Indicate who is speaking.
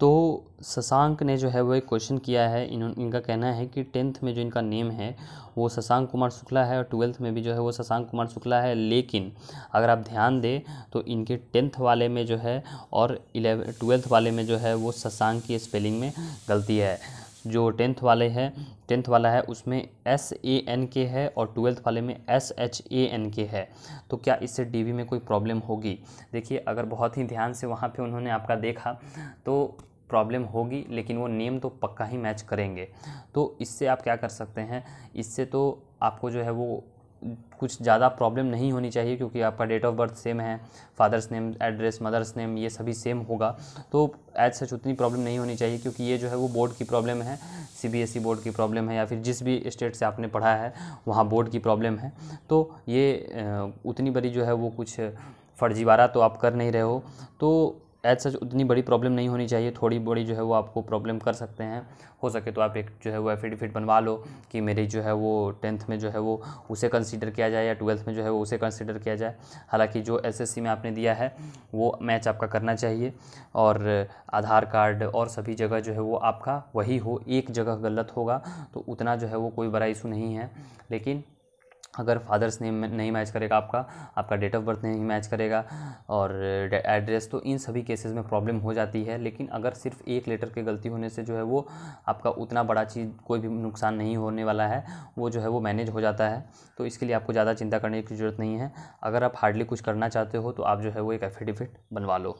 Speaker 1: तो शशांक ने जो है वो एक क्वेश्चन किया है इन्होंने इनका कहना है कि टेंथ में जो इनका नेम है वो शशांक कुमार शुक्ला है और ट्वेल्थ में भी जो है वो शशांक कुमार शुक्ला है लेकिन अगर आप ध्यान दें तो इनके टेंथ वाले में जो है और इलेवे ट्वेल्थ वाले में जो है वो शशांक की स्पेलिंग में गलती है जो टेंथ वाले हैं टेंथ वाला है उसमें एस ए एन के है और ट्वेल्थ वाले में एस एच ए एन के है तो क्या इससे डी में कोई प्रॉब्लम होगी देखिए अगर बहुत ही ध्यान से वहाँ पे उन्होंने आपका देखा तो प्रॉब्लम होगी लेकिन वो नेम तो पक्का ही मैच करेंगे तो इससे आप क्या कर सकते हैं इससे तो आपको जो है वो कुछ ज़्यादा प्रॉब्लम नहीं होनी चाहिए क्योंकि आपका डेट ऑफ बर्थ सेम है father's name address mother's name ये सभी सेम होगा तो एज सच उतनी प्रॉब्लम नहीं होनी चाहिए क्योंकि ये जो है वो बोर्ड की प्रॉब्लम है सीबीएसई बोर्ड की प्रॉब्लम है या फिर जिस भी स्टेट से आपने पढ़ा है वहाँ बोर्ड की प्रॉब्लम है तो ये उतनी बड़ी जो है वो कुछ फर्जीवाड़ा तो आप कर नहीं रहे हो तो एज सच उतनी बड़ी प्रॉब्लम नहीं होनी चाहिए थोड़ी बड़ी जो है वो आपको प्रॉब्लम कर सकते हैं हो सके तो आप एक जो है वो एफिडेविट बनवा लो कि मेरी जो है वो टेंथ में जो है वो उसे कंसीडर किया जाए या ट्वेल्थ में जो है वो उसे कंसीडर किया जाए हालांकि जो एसएससी में आपने दिया है वो मैच आपका करना चाहिए और आधार कार्ड और सभी जगह जो है वो आपका वही हो एक जगह गलत होगा तो उतना जो है वो कोई बड़ा इशू नहीं है लेकिन अगर फादर्स नेम नहीं मैच करेगा आपका आपका डेट ऑफ बर्थ नहीं मैच करेगा और एड्रेस तो इन सभी केसेस में प्रॉब्लम हो जाती है लेकिन अगर सिर्फ एक लेटर के गलती होने से जो है वो आपका उतना बड़ा चीज़ कोई भी नुकसान नहीं होने वाला है वो जो है वो मैनेज हो जाता है तो इसके लिए आपको ज़्यादा चिंता करने की ज़रूरत नहीं है अगर आप हार्डली कुछ करना चाहते हो तो आप जो है वो एक एफिडेविट बनवा लो